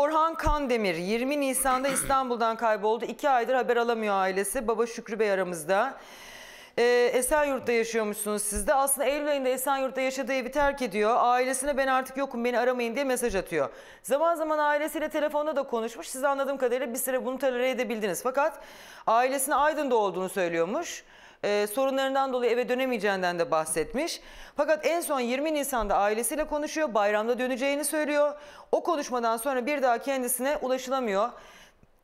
Orhan Kandemir 20 Nisan'da İstanbul'dan kayboldu. İki aydır haber alamıyor ailesi. Baba Şükrü Bey aramızda. Ee, Esenyurt'ta yaşıyormuşsunuz siz de. Aslında Eylül ayında Esenyurt'ta yaşadığı evi terk ediyor. Ailesine ben artık yokum beni aramayın diye mesaj atıyor. Zaman zaman ailesiyle telefonda da konuşmuş. Siz anladığım kadarıyla bir süre bunu tolere edebildiniz. Fakat ailesine Aydın'da olduğunu söylüyormuş e, sorunlarından dolayı eve dönemeyeceğinden de bahsetmiş. Fakat en son 20 Nisan'da ailesiyle konuşuyor. Bayramda döneceğini söylüyor. O konuşmadan sonra bir daha kendisine ulaşılamıyor.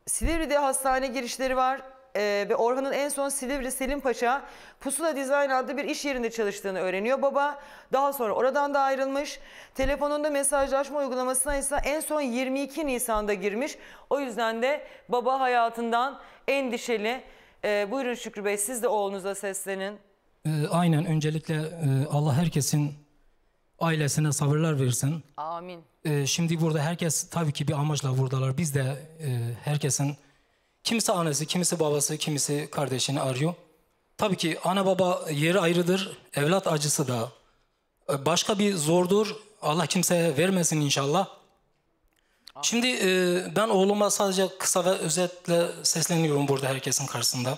Silivri'de hastane girişleri var e, ve Orhan'ın en son Silivri Selim Paşa Pusula Design adlı bir iş yerinde çalıştığını öğreniyor baba. Daha sonra oradan da ayrılmış. Telefonunda mesajlaşma uygulamasına ise en son 22 Nisan'da girmiş. O yüzden de baba hayatından endişeli. E, buyurun Şükrü Bey siz de oğlunuza seslenin. E, aynen öncelikle e, Allah herkesin ailesine sabırlar versin. Amin. E, şimdi burada herkes tabii ki bir amaçla buradalar. Biz de e, herkesin kimisi annesi, kimisi babası, kimisi kardeşini arıyor. Tabii ki ana baba yeri ayrıdır. Evlat acısı da e, başka bir zordur. Allah kimseye vermesin inşallah. Şimdi e, ben oğluma sadece kısa ve özetle sesleniyorum burada herkesin karşısında.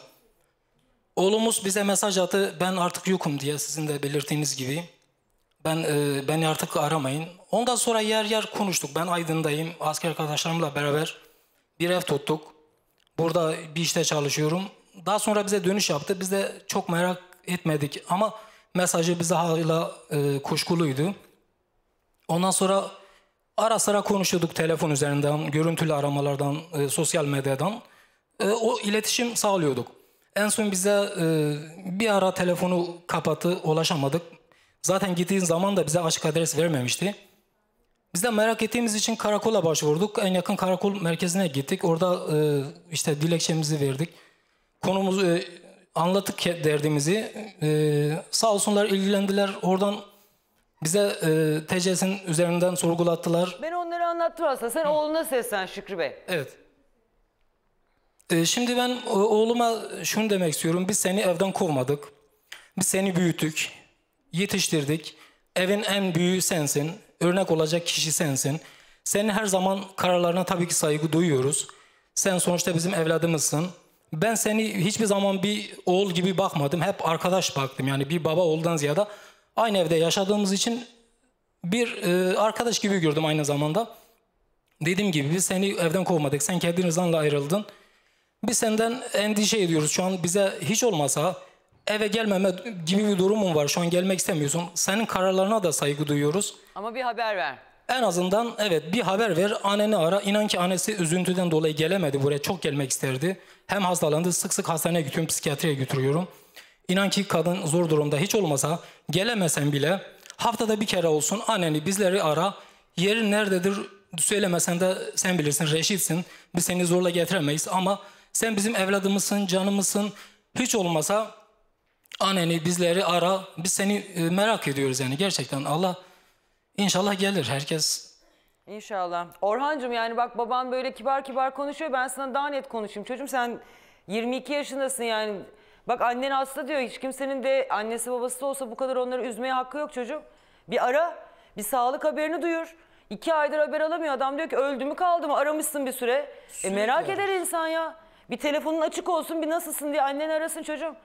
Oğlumuz bize mesaj attı ben artık yokum diye sizin de belirttiğiniz gibi. Ben e, beni artık aramayın. Ondan sonra yer yer konuştuk. Ben Aydın'dayım. Asker arkadaşlarımla beraber bir ev tuttuk. Burada bir işte çalışıyorum. Daha sonra bize dönüş yaptı. Biz de çok merak etmedik ama mesajı bize hala e, kuşkuluydu. Ondan sonra ara sıra konuşuyorduk telefon üzerinden, görüntülü aramalardan, e, sosyal medyadan. E, o iletişim sağlıyorduk. En son bize e, bir ara telefonu kapattı, ulaşamadık. Zaten gittiğin zaman da bize açık adres vermemişti. Biz de merak ettiğimiz için karakola başvurduk. En yakın karakol merkezine gittik. Orada e, işte dilekçemizi verdik. Konumuzu e, anlattık derdimizi. E, sağ olsunlar ilgilendiler. Oradan bize e, TCS'in üzerinden sorgulattılar. Ben onları anlattım aslında. Sen oğluna seslen Şükrü Bey. Evet. E, şimdi ben e, oğluma şunu demek istiyorum. Biz seni evden kovmadık. Biz seni büyüttük. Yetiştirdik. Evin en büyüğü sensin. Örnek olacak kişi sensin. Seni her zaman kararlarına tabii ki saygı duyuyoruz. Sen sonuçta bizim evladımızsın. Ben seni hiçbir zaman bir oğul gibi bakmadım. Hep arkadaş baktım. Yani bir baba oğuldan ziyade Aynı evde yaşadığımız için bir e, arkadaş gibi gördüm aynı zamanda. Dediğim gibi biz seni evden kovmadık. Sen kendi rızanla ayrıldın. Biz senden endişe ediyoruz. Şu an bize hiç olmasa eve gelmeme gibi bir durumun var. Şu an gelmek istemiyorsun. Senin kararlarına da saygı duyuyoruz. Ama bir haber ver. En azından evet bir haber ver. Anneni ara. İnan ki annesi üzüntüden dolayı gelemedi buraya. Çok gelmek isterdi. Hem hastalandı. Sık sık hastaneye götürüyorum. Psikiyatriye götürüyorum. İnan ki kadın zor durumda hiç olmasa gelemesen bile haftada bir kere olsun anneni bizleri ara. Yerin nerededir söylemesen de sen bilirsin reşitsin. Biz seni zorla getiremeyiz ama sen bizim evladımızsın, canımızsın. Hiç olmasa anneni bizleri ara. Biz seni e, merak ediyoruz yani gerçekten Allah inşallah gelir herkes. İnşallah. Orhancığım yani bak baban böyle kibar kibar konuşuyor. Ben sana daha net konuşayım. Çocuğum sen 22 yaşındasın yani Bak annen hasta diyor. Hiç kimsenin de annesi babası da olsa bu kadar onları üzmeye hakkı yok çocuğum. Bir ara. Bir sağlık haberini duyur. İki aydır haber alamıyor. Adam diyor ki öldü mü kaldı mı aramışsın bir süre. E merak eder insan ya. Bir telefonun açık olsun bir nasılsın diye annen arasın çocuğum.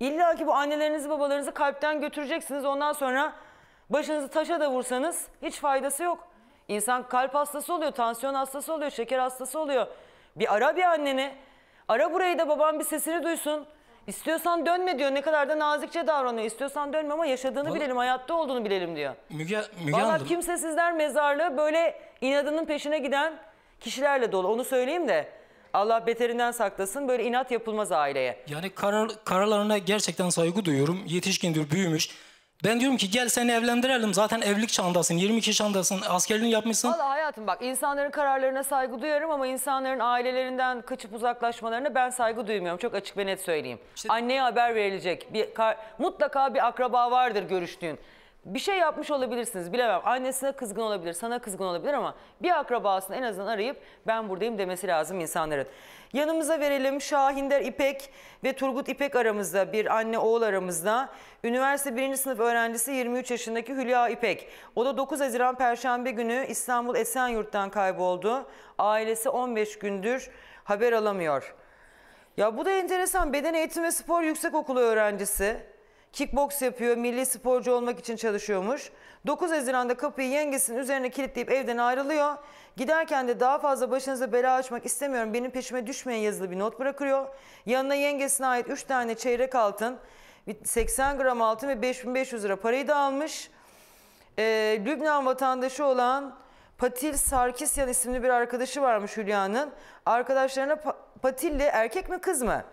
İlla ki bu annelerinizi babalarınızı kalpten götüreceksiniz. Ondan sonra başınızı taşa da vursanız hiç faydası yok. İnsan kalp hastası oluyor, tansiyon hastası oluyor, şeker hastası oluyor. Bir ara bir anneni. Ara burayı da baban bir sesini duysun. İstiyorsan dönme diyor. Ne kadar da nazikçe davranıyor. İstiyorsan dönme ama yaşadığını Vallahi... bilelim, hayatta olduğunu bilelim diyor. Müge, Müge Valla kimsesizler mezarlığı böyle inadının peşine giden kişilerle dolu. Onu söyleyeyim de. Allah beterinden saklasın. Böyle inat yapılmaz aileye. Yani karar, kararlarına gerçekten saygı duyuyorum. Yetişkindir, büyümüş. Ben diyorum ki gel seni evlendirelim. Zaten evlilik çağındasın, 22 çağındasın, askerliğini yapmışsın. Valla hayatım bak insanların kararlarına saygı duyarım ama insanların ailelerinden kaçıp uzaklaşmalarına ben saygı duymuyorum. Çok açık ve net söyleyeyim. İşte... Anneye haber verilecek. Bir, mutlaka bir akraba vardır görüştüğün bir şey yapmış olabilirsiniz bilemem. Annesine kızgın olabilir, sana kızgın olabilir ama bir akrabasını en azından arayıp ben buradayım demesi lazım insanların. Yanımıza verelim Şahinder İpek ve Turgut İpek aramızda bir anne oğul aramızda. Üniversite 1. sınıf öğrencisi 23 yaşındaki Hülya İpek. O da 9 Haziran Perşembe günü İstanbul Esenyurt'tan kayboldu. Ailesi 15 gündür haber alamıyor. Ya bu da enteresan beden eğitim ve spor yüksekokulu öğrencisi. Kickboks yapıyor, milli sporcu olmak için çalışıyormuş. 9 Haziran'da kapıyı yengesinin üzerine kilitleyip evden ayrılıyor. Giderken de daha fazla başınıza bela açmak istemiyorum, benim peşime düşmeyin yazılı bir not bırakıyor. Yanına yengesine ait 3 tane çeyrek altın, 80 gram altın ve 5500 lira parayı da almış. Ee, Lübnan vatandaşı olan Patil Sarkisyan isimli bir arkadaşı varmış Hülya'nın. Arkadaşlarına pa Patil'le erkek mi kız mı?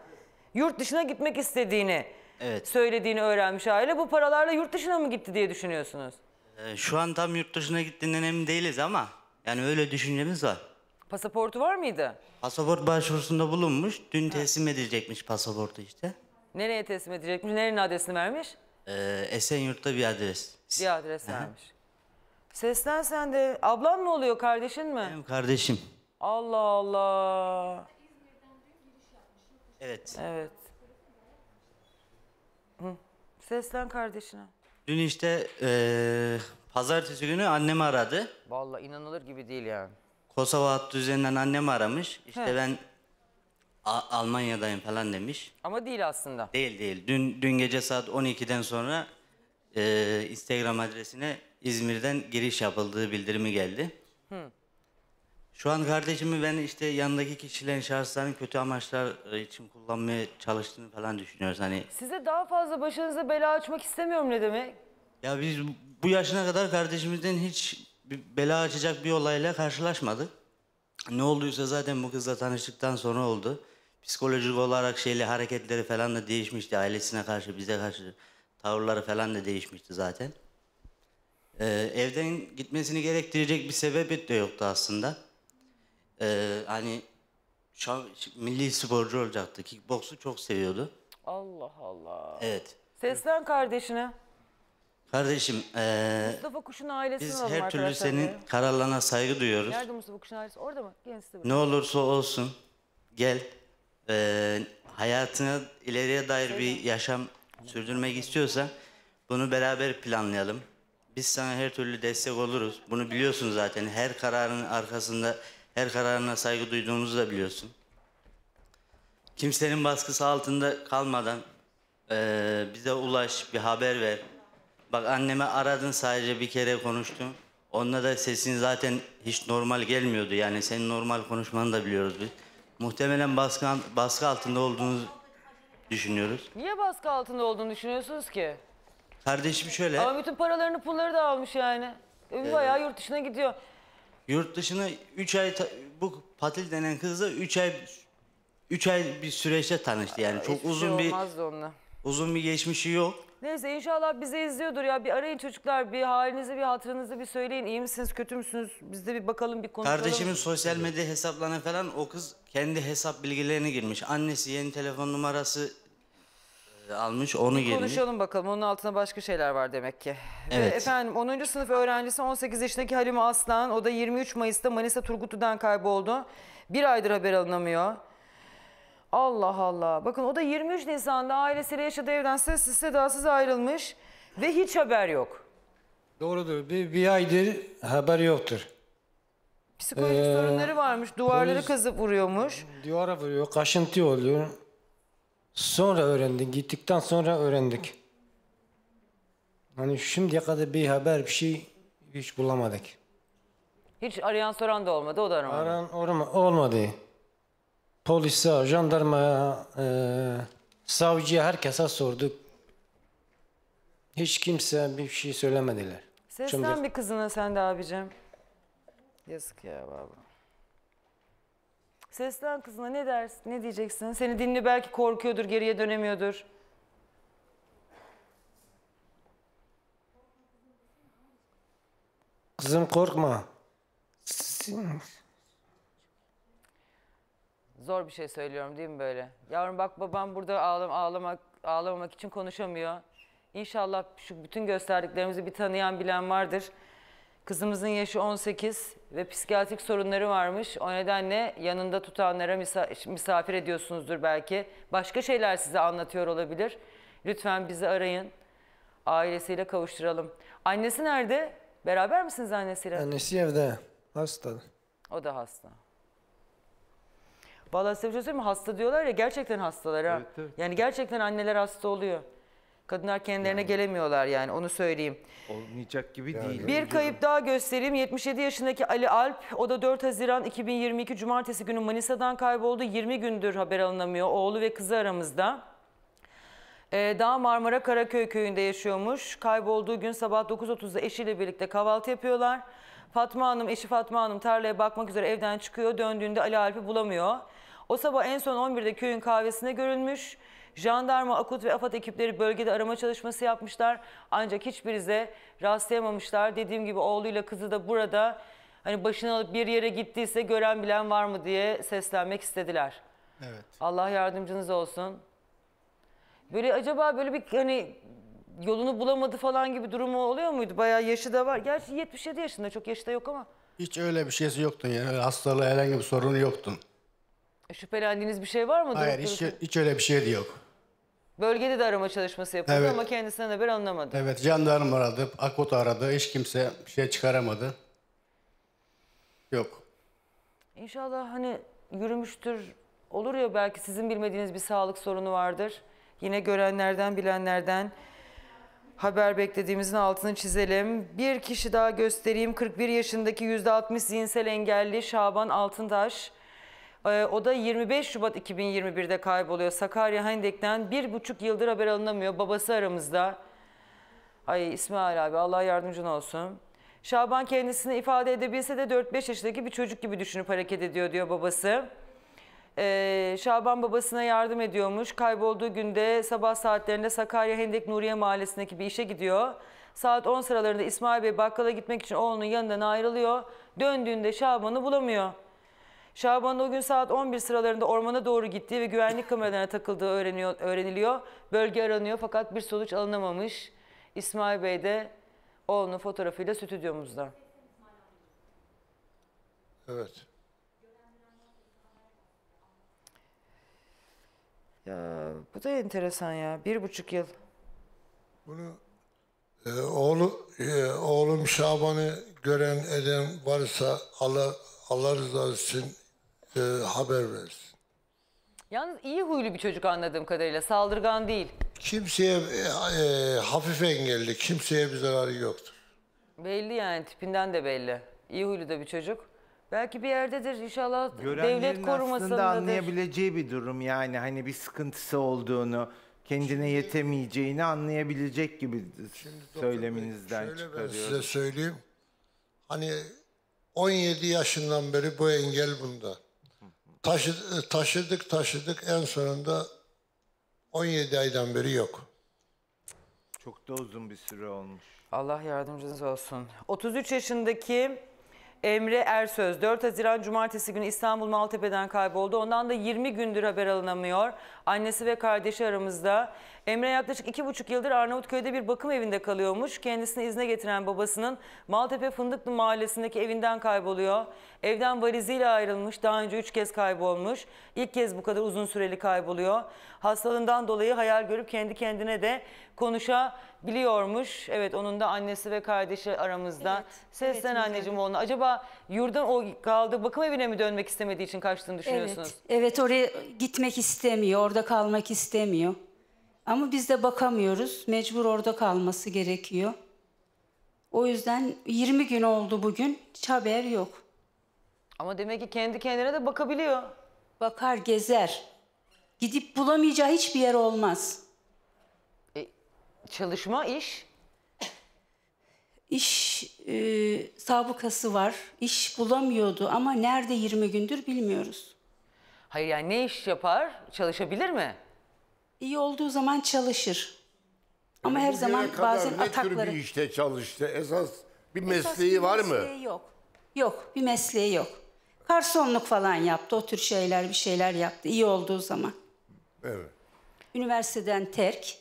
Yurt dışına gitmek istediğini Evet. söylediğini öğrenmiş aile. Bu paralarla yurt dışına mı gitti diye düşünüyorsunuz? Ee, şu an tam yurt dışına gittiğinden emin değiliz ama yani öyle düşüncemiz var. Pasaportu var mıydı? Pasaport başvurusunda bulunmuş. Dün teslim edilecekmiş pasaportu işte. Nereye teslim edecekmiş? Nerenin adresini vermiş? Ee, Esenyurt'ta bir adres. Bir adres Aha. vermiş. Seslen sen de. Ablan mı oluyor kardeşin mi? Benim kardeşim. Allah Allah. Evet. Evet. Seslen kardeşine. Dün işte eee, pazartesi günü annem aradı. Vallahi inanılır gibi değil yani. Kosova hattı üzerinden annem aramış. İşte He. ben A- Almanya'dayım falan demiş. Ama değil aslında. Değil değil. Dün dün gece saat 12'den sonra eee, Instagram adresine İzmir'den giriş yapıldığı bildirimi geldi. Şu an kardeşimi ben işte yanındaki kişilerin, şahısların kötü amaçlar e, için kullanmaya çalıştığını falan düşünüyoruz. Hani Size daha fazla başınıza bela açmak istemiyorum ne demek? ya biz bu yaşına kadar kardeşimizden hiç bir bela açacak bir olayla karşılaşmadık. Ne olduysa zaten bu kızla tanıştıktan sonra oldu. Psikolojik olarak şeyle hareketleri falan da değişmişti. Ailesine karşı, bize karşı tavırları falan da değişmişti zaten. Ee, evden gitmesini gerektirecek bir sebep de yoktu aslında. Ee, hani şu an milli sporcu olacaktı. Kickboksu çok seviyordu. Allah Allah. Evet. Seslen kardeşine. Kardeşim, ee, Mustafa Kuş'un ailesini biz her türlü arkadaşlar senin kararlarına saygı duyuyoruz. Nerede Mustafa Kuş'un ailesi? Orada mı? Gençti size Ne olursa olsun gel. Ee, hayatına ileriye dair bir yaşam sürdürmek istiyorsan bunu beraber planlayalım. Biz sana her türlü destek oluruz. Bunu biliyorsun zaten. Her kararın arkasında her kararına saygı duyduğumuzu da biliyorsun. Kimsenin baskısı altında kalmadan e, bize ulaş, bir haber ver. Bak anneme aradın sadece bir kere konuştum. Onunla da sesin zaten hiç normal gelmiyordu. Yani senin normal konuşmanı da biliyoruz biz. Muhtemelen baskı, baskı altında olduğunuzu düşünüyoruz. Niye baskı altında olduğunu düşünüyorsunuz ki? Kardeşim şöyle. Ama bütün paralarını pulları da almış yani. Ee, Bayağı yurt dışına gidiyor. Yurt dışına 3 ay bu Patil denen kızla 3 ay 3 ay bir süreçte tanıştı yani. Çok Hiçbir şey uzun bir onunla. uzun bir geçmişi yok. Neyse inşallah bizi izliyordur ya. Bir arayın çocuklar, bir halinizi, bir hatırınızı bir söyleyin. İyi misiniz, kötü müsünüz? Biz de bir bakalım, bir konuşalım. Kardeşimin sosyal medya hesaplarına falan o kız kendi hesap bilgilerini girmiş. Annesi yeni telefon numarası almış onu yerine. Konuşalım bakalım. Onun altına başka şeyler var demek ki. Evet. Ve efendim 10. sınıf öğrencisi 18 yaşındaki Halim Aslan. O da 23 Mayıs'ta Manisa Turgutlu'dan kayboldu. Bir aydır haber alınamıyor. Allah Allah. Bakın o da 23 Nisan'da ailesiyle yaşadığı evden sessiz sedasız ayrılmış. Ve hiç haber yok. Doğrudur. Bir, bir aydır haber yoktur. Psikolojik ee, sorunları varmış. Duvarları polis, kazıp vuruyormuş. Duvara vuruyor. Kaşıntı oluyor. Sonra öğrendik. Gittikten sonra öğrendik. Hani şimdiye kadar bir haber bir şey hiç bulamadık. Hiç arayan soran da olmadı, o da olmadı. Aran orma olmadı. Polise, jandarmaya, e, savcıya, herkese sorduk. Hiç kimse bir şey söylemediler. Seslen Şimdi... bir kızına sen de abicim. Yazık ya vallahi. Seslen kızına ne dersin, ne diyeceksin? Seni dinli belki korkuyordur, geriye dönemiyordur. Kızım korkma. Zor bir şey söylüyorum değil mi böyle? Yavrum bak babam burada ağlam ağlamak ağlamamak için konuşamıyor. İnşallah şu bütün gösterdiklerimizi bir tanıyan bilen vardır. Kızımızın yaşı 18 ve psikiyatrik sorunları varmış. O nedenle yanında tutanlara misafir ediyorsunuzdur belki. Başka şeyler size anlatıyor olabilir. Lütfen bizi arayın. Ailesiyle kavuşturalım. Annesi nerede? Beraber misiniz annesiyle? Annesi evde. Hasta. O da hasta. Vallahi size bir şey Hasta diyorlar ya gerçekten hastalar ha. Evet, evet. Yani gerçekten anneler hasta oluyor. Kadınlar kendilerine yani. gelemiyorlar yani onu söyleyeyim. Olmayacak gibi yani. değil. Bir kayıp daha göstereyim. 77 yaşındaki Ali Alp o da 4 Haziran 2022 Cumartesi günü Manisa'dan kayboldu. 20 gündür haber alınamıyor. Oğlu ve kızı aramızda. Ee, Dağ Marmara Karaköy köyünde yaşıyormuş. Kaybolduğu gün sabah 9.30'da eşiyle birlikte kahvaltı yapıyorlar. Fatma Hanım, eşi Fatma Hanım tarlaya bakmak üzere evden çıkıyor. Döndüğünde Ali Alp'i bulamıyor. O sabah en son 11'de köyün kahvesine görülmüş. Jandarma, AKUT ve AFAD ekipleri bölgede arama çalışması yapmışlar. Ancak hiçbirize rastlayamamışlar. Dediğim gibi oğluyla kızı da burada hani başını alıp bir yere gittiyse gören bilen var mı diye seslenmek istediler. Evet. Allah yardımcınız olsun. Böyle acaba böyle bir hani yolunu bulamadı falan gibi durumu oluyor muydu? Bayağı yaşı da var. Gerçi 77 yaşında çok yaşı da yok ama. Hiç öyle bir şeysi yoktun yani. hastalığı herhangi bir sorunu yoktun. E, şüphelendiğiniz bir şey var mı? Hayır hiç, hiç öyle bir şey de yok. Bölgede de arama çalışması yapıldı Evet. ama kendisinden haber alınamadı. Evet jandarma aradı, Akot aradı. Hiç kimse bir şey çıkaramadı. Yok. İnşallah hani yürümüştür olur ya belki sizin bilmediğiniz bir sağlık sorunu vardır. Yine görenlerden bilenlerden haber beklediğimizin altını çizelim. Bir kişi daha göstereyim. 41 yaşındaki %60 zihinsel engelli Şaban Altıntaş ee, o da 25 Şubat 2021'de kayboluyor. Sakarya Hendek'ten bir buçuk yıldır haber alınamıyor. Babası aramızda. Ay İsmail abi Allah yardımcın olsun. Şaban kendisini ifade edebilse de 4-5 yaşındaki bir çocuk gibi düşünüp hareket ediyor diyor babası. Ee, Şaban babasına yardım ediyormuş. Kaybolduğu günde sabah saatlerinde Sakarya Hendek Nuriye Mahallesi'ndeki bir işe gidiyor. Saat 10 sıralarında İsmail Bey bakkala gitmek için oğlunun yanından ayrılıyor. Döndüğünde Şaban'ı bulamıyor. Şaban'ın o gün saat 11 sıralarında ormana doğru gittiği ve güvenlik kameralarına takıldığı öğreniyor, öğreniliyor. Bölge aranıyor fakat bir sonuç alınamamış. İsmail Bey de oğlunun fotoğrafıyla stüdyomuzda. Evet. Ya bu da enteresan ya. Bir buçuk yıl. Bunu e, oğlu, e, oğlum Şaban'ı gören eden varsa Allah Allah rızası için e, haber versin. Yalnız iyi huylu bir çocuk anladığım kadarıyla. Saldırgan değil. Kimseye e, e hafif engelli, kimseye bir zararı yoktur. Belli yani tipinden de belli. İyi huylu da bir çocuk. Belki bir yerdedir inşallah Görenlerin devlet korumasındadır. aslında anlayabileceği bir durum yani hani bir sıkıntısı olduğunu, kendine şimdi, yetemeyeceğini anlayabilecek gibi söyleminizden Bey, şöyle ben size söyleyeyim. Hani 17 yaşından beri bu engel bunda. Taşı, e, taşıdık taşıdık en sonunda 17 aydan beri yok. Çok da uzun bir süre olmuş. Allah yardımcınız olsun. 33 yaşındaki Emre Ersöz 4 Haziran Cumartesi günü İstanbul Maltepe'den kayboldu. Ondan da 20 gündür haber alınamıyor. Annesi ve kardeşi aramızda Emre yaklaşık iki buçuk yıldır Arnavutköy'de bir bakım evinde kalıyormuş. Kendisini izne getiren babasının Maltepe Fındıklı mahallesindeki evinden kayboluyor. Evden variziyle ayrılmış. Daha önce üç kez kaybolmuş. İlk kez bu kadar uzun süreli kayboluyor. Hastalığından dolayı hayal görüp kendi kendine de konuşabiliyormuş. Evet onun da annesi ve kardeşi aramızda. Evet, Seslen evet, anneciğim onu. Acaba yurdan o kaldı bakım evine mi dönmek istemediği için kaçtığını düşünüyorsunuz? Evet, evet oraya gitmek istemiyor. Orada kalmak istemiyor. Ama biz de bakamıyoruz. Mecbur orada kalması gerekiyor. O yüzden 20 gün oldu bugün. Hiç haber yok. Ama demek ki kendi kendine de bakabiliyor. Bakar, gezer. Gidip bulamayacağı hiçbir yer olmaz. E, çalışma, iş? İş e, sabıkası var. İş bulamıyordu ama nerede 20 gündür bilmiyoruz. Hayır yani ne iş yapar? Çalışabilir mi? İyi olduğu zaman çalışır. Ama her zaman Bugüne kadar bazen ne atakları... tür bir işte çalıştı? Esas bir Esas mesleği bir var mesleği mı? Yok. Yok, bir mesleği yok. Karsonluk falan yaptı, o tür şeyler, bir şeyler yaptı iyi olduğu zaman. Evet. Üniversiteden terk.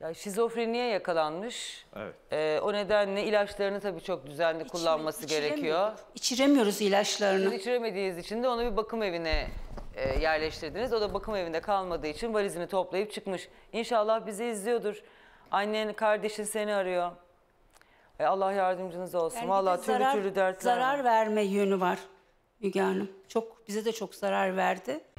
Ya şizofreniye yakalanmış. Evet. Ee, o nedenle ilaçlarını tabii çok düzenli kullanması gerekiyor. İçiremiyoruz ilaçlarını. Siz içiremediğiniz için de onu bir bakım evine e, yerleştirdiniz. O da bakım evinde kalmadığı için valizini toplayıp çıkmış. İnşallah bizi izliyordur. Annen, kardeşin seni arıyor. E, Allah yardımcınız olsun. Yani Vallahi türlü zarar, türlü dertler Zarar var. verme yönü var Müge Hanım. Çok, bize de çok zarar verdi.